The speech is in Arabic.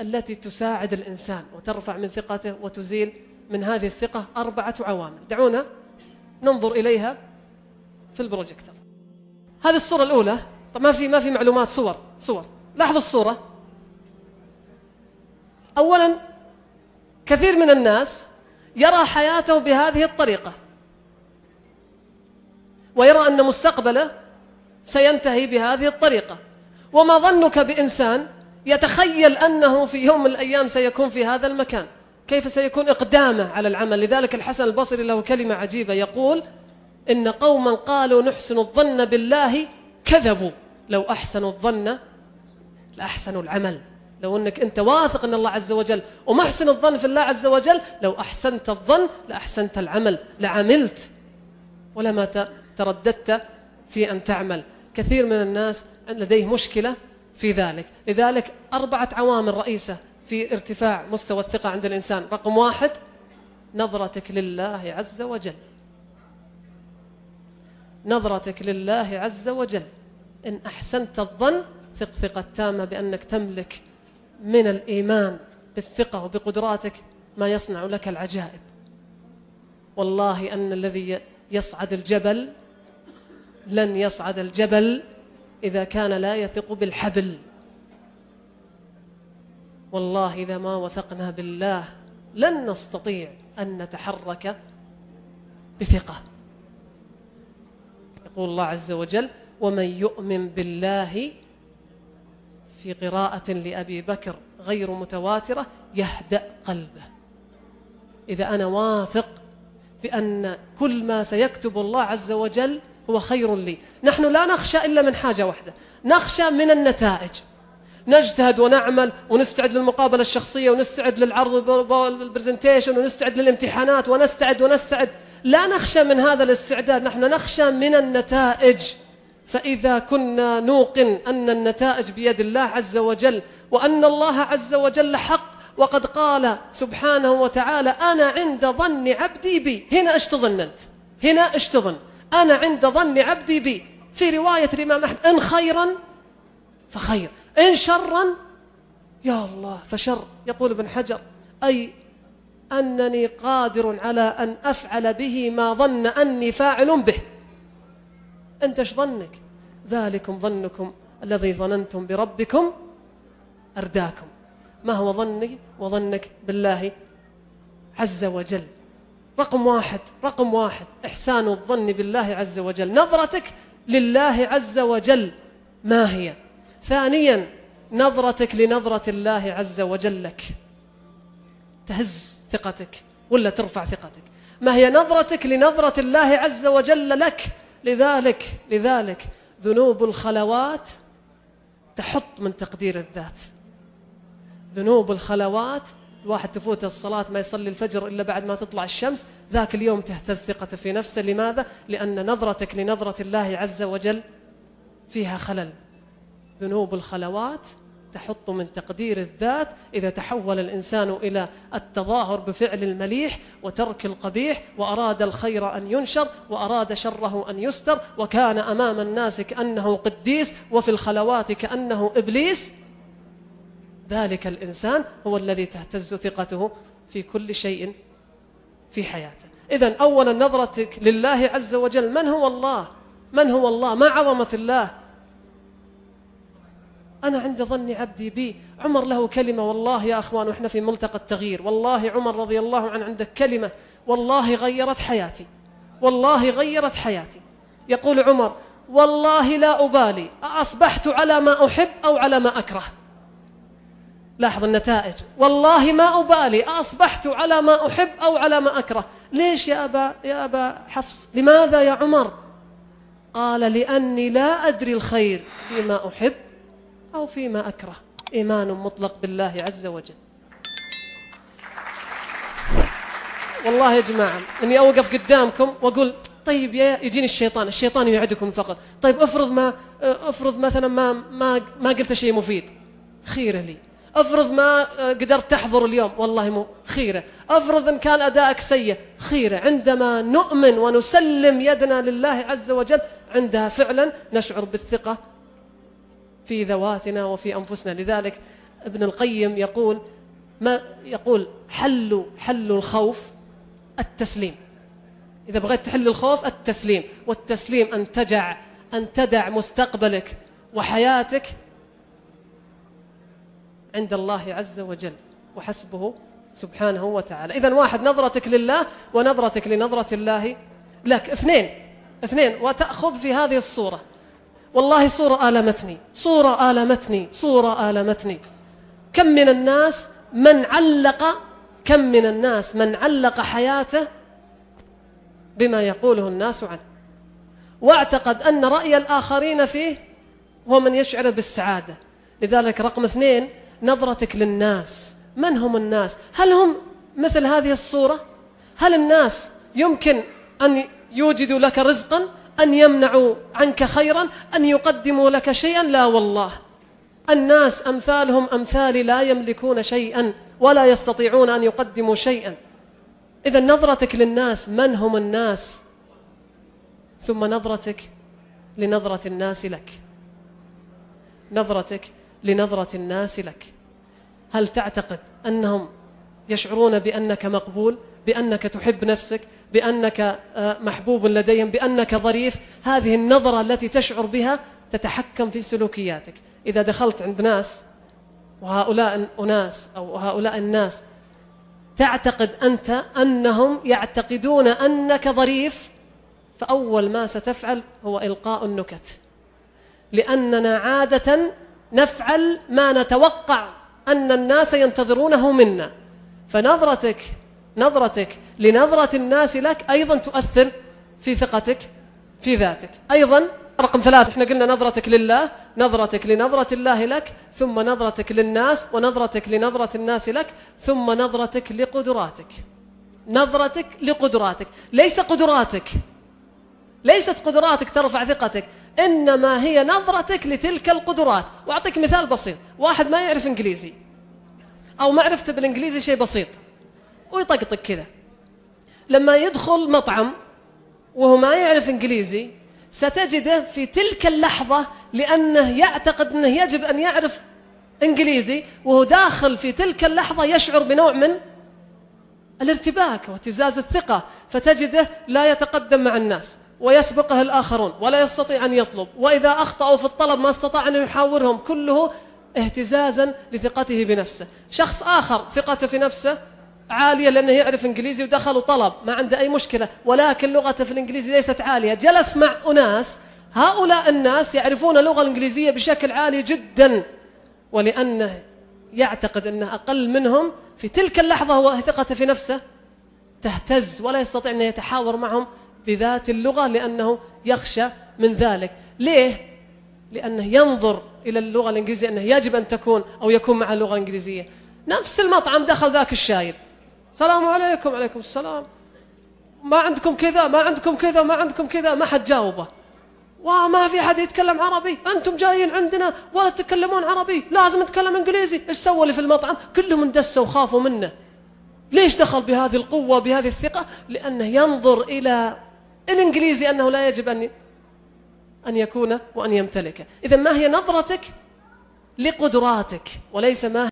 التي تساعد الإنسان وترفع من ثقته وتزيل من هذه الثقة أربعة عوامل دعونا ننظر إليها في البروجيكتور هذه الصورة الأولى طب ما في ما في معلومات صور صور لاحظ الصورة أولا كثير من الناس يرى حياته بهذه الطريقة ويرى أن مستقبله سينتهي بهذه الطريقة وما ظنك بإنسان يتخيل أنه في يوم من الأيام سيكون في هذا المكان كيف سيكون إقدامه على العمل لذلك الحسن البصري له كلمة عجيبة يقول إن قوما قالوا نحسن الظن بالله كذبوا لو أحسنوا الظن لأحسنوا العمل لو أنك أنت واثق أن الله عز وجل ومحسن الظن في الله عز وجل لو أحسنت الظن لأحسنت العمل لعملت ولما ترددت في أن تعمل كثير من الناس لديه مشكلة في ذلك لذلك أربعة عوامل رئيسة في ارتفاع مستوى الثقة عند الإنسان رقم واحد نظرتك لله عز وجل نظرتك لله عز وجل إن أحسنت الظن ثق ثقة تامة بأنك تملك من الإيمان بالثقة وبقدراتك ما يصنع لك العجائب والله أن الذي يصعد الجبل لن يصعد الجبل إذا كان لا يثق بالحبل والله إذا ما وثقنا بالله لن نستطيع أن نتحرك بثقة يقول الله عز وجل ومن يؤمن بالله في قراءة لأبي بكر غير متواترة يهدأ قلبه إذا أنا واثق بأن كل ما سيكتب الله عز وجل هو خير لي نحن لا نخشى إلا من حاجة واحدة نخشى من النتائج نجتهد ونعمل ونستعد للمقابلة الشخصية ونستعد للعرض والبرزنتيشن ونستعد للامتحانات ونستعد ونستعد لا نخشى من هذا الاستعداد نحن نخشى من النتائج فإذا كنا نوقن أن النتائج بيد الله عز وجل وأن الله عز وجل حق وقد قال سبحانه وتعالى أنا عند ظن عبدي بي هنا ايش تظن أنت هنا ايش تظن أنا عند ظن عبدي بي في رواية الإمام أحمد إن خيرا فخير إن شرا يا الله فشر يقول ابن حجر أي أنني قادر على أن أفعل به ما ظن أني فاعل به أنت ايش ظنك ذلكم ظنكم الذي ظننتم بربكم أرداكم ما هو ظني وظنك بالله عز وجل رقم واحد رقم واحد إحسان الظن بالله عز وجل نظرتك لله عز وجل ما هي ثانيا نظرتك لنظرة الله عز وجل لك تهز ثقتك ولا ترفع ثقتك ما هي نظرتك لنظرة الله عز وجل لك لذلك لذلك ذنوب الخلوات تحط من تقدير الذات ذنوب الخلوات الواحد تفوت الصلاة ما يصلي الفجر إلا بعد ما تطلع الشمس ذاك اليوم تهتز ثقته في نفسه لماذا؟ لأن نظرتك لنظرة الله عز وجل فيها خلل ذنوب الخلوات تحط من تقدير الذات إذا تحول الإنسان إلى التظاهر بفعل المليح وترك القبيح وأراد الخير أن ينشر وأراد شره أن يستر وكان أمام الناس كأنه قديس وفي الخلوات كأنه إبليس ذلك الإنسان هو الذي تهتز ثقته في كل شيء في حياته إذا أولا نظرتك لله عز وجل من هو الله من هو الله ما عظمة الله أنا عند ظن عبدي بي عمر له كلمة والله يا أخوان وإحنا في ملتقى التغيير والله عمر رضي الله عنه عندك كلمة والله غيرت حياتي والله غيرت حياتي يقول عمر والله لا أبالي أصبحت على ما أحب أو على ما أكره لاحظ النتائج والله ما أبالي أصبحت على ما أحب أو على ما أكره ليش يا أبا, يا أبا حفص لماذا يا عمر قال لأني لا أدري الخير فيما أحب أو فيما أكره إيمان مطلق بالله عز وجل والله يا جماعة أني أوقف قدامكم وأقول طيب يا يجيني الشيطان الشيطان يعدكم فقط طيب افرض ما افرض مثلا ما ما ما قلت شيء مفيد خير لي افرض ما آه، قدرت تحضر اليوم والله مو خيرة افرض ان كان ادائك سيء خيرة عندما نؤمن ونسلم يدنا لله عز وجل عندها فعلا نشعر بالثقة في ذواتنا وفي انفسنا لذلك ابن القيم يقول ما يقول حل حل الخوف التسليم إذا بغيت تحل الخوف التسليم والتسليم أن تجع أن تدع مستقبلك وحياتك عند الله عز وجل وحسبه سبحانه وتعالى إذا واحد نظرتك لله ونظرتك لنظرة الله لك اثنين اثنين وتأخذ في هذه الصورة والله صورة آلمتني صورة آلمتني صورة آلمتني كم من الناس من علق كم من الناس من علق حياته بما يقوله الناس عنه واعتقد أن رأي الآخرين فيه هو من يشعر بالسعادة لذلك رقم اثنين نظرتك للناس من هم الناس هل هم مثل هذه الصورة هل الناس يمكن أن يوجدوا لك رزقا أن يمنعوا عنك خيرا أن يقدموا لك شيئا لا والله الناس أمثالهم أمثالي لا يملكون شيئا ولا يستطيعون أن يقدموا شيئا إذا نظرتك للناس من هم الناس ثم نظرتك لنظرة الناس لك نظرتك لنظرة الناس لك هل تعتقد أنهم يشعرون بأنك مقبول بأنك تحب نفسك بأنك آه، محبوب لديهم بأنك ظريف هذه النظرة التي تشعر بها تتحكم في سلوكياتك إذا دخلت عند ناس وهؤلاء أناس أو هؤلاء الناس تعتقد أنت أنهم يعتقدون أنك ظريف فأول ما ستفعل هو إلقاء النكت لأننا عادة نفعل ما نتوقع أن الناس ينتظرونه منا فنظرتك نظرتك لنظرة الناس لك أيضا تؤثر في ثقتك في ذاتك أيضا رقم ثلاثة احنا قلنا نظرتك لله نظرتك لنظرة الله لك ثم نظرتك للناس ونظرتك لنظرة الناس لك ثم نظرتك لقدراتك نظرتك لقدراتك ليس قدراتك ليست قدراتك ترفع ثقتك إنما هي نظرتك لتلك القدرات وأعطيك مثال بسيط واحد ما يعرف إنجليزي أو معرفته بالإنجليزي شيء بسيط ويطقطق كذا لما يدخل مطعم وهو ما يعرف إنجليزي ستجده في تلك اللحظة لأنه يعتقد أنه يجب أن يعرف إنجليزي وهو داخل في تلك اللحظة يشعر بنوع من الارتباك واهتزاز الثقة فتجده لا يتقدم مع الناس ويسبقه الآخرون ولا يستطيع أن يطلب وإذا أخطأوا في الطلب ما استطاع أن يحاورهم كله اهتزازا لثقته بنفسه شخص آخر ثقته في نفسه عالية لأنه يعرف إنجليزي ودخل وطلب ما عنده أي مشكلة ولكن لغته في الإنجليزي ليست عالية جلس مع أناس هؤلاء الناس يعرفون اللغة الإنجليزية بشكل عالي جدا ولأنه يعتقد أنه أقل منهم في تلك اللحظة هو ثقته في نفسه تهتز ولا يستطيع أن يتحاور معهم بذات اللغة لأنه يخشى من ذلك ليه؟ لأنه ينظر إلى اللغة الإنجليزية أنه يجب أن تكون أو يكون مع اللغة الإنجليزية نفس المطعم دخل ذاك الشايب السلام عليكم عليكم السلام ما عندكم كذا ما عندكم كذا ما عندكم كذا ما حد جاوبه وما في حد يتكلم عربي انتم جايين عندنا ولا تتكلمون عربي لازم نتكلم انجليزي ايش سوى اللي في المطعم كلهم اندسوا وخافوا منه ليش دخل بهذه القوه بهذه الثقه لانه ينظر الى الإنجليزي أنه لا يجب أن أن يكون وأن يمتلك إذا ما هي نظرتك لقدراتك وليس ما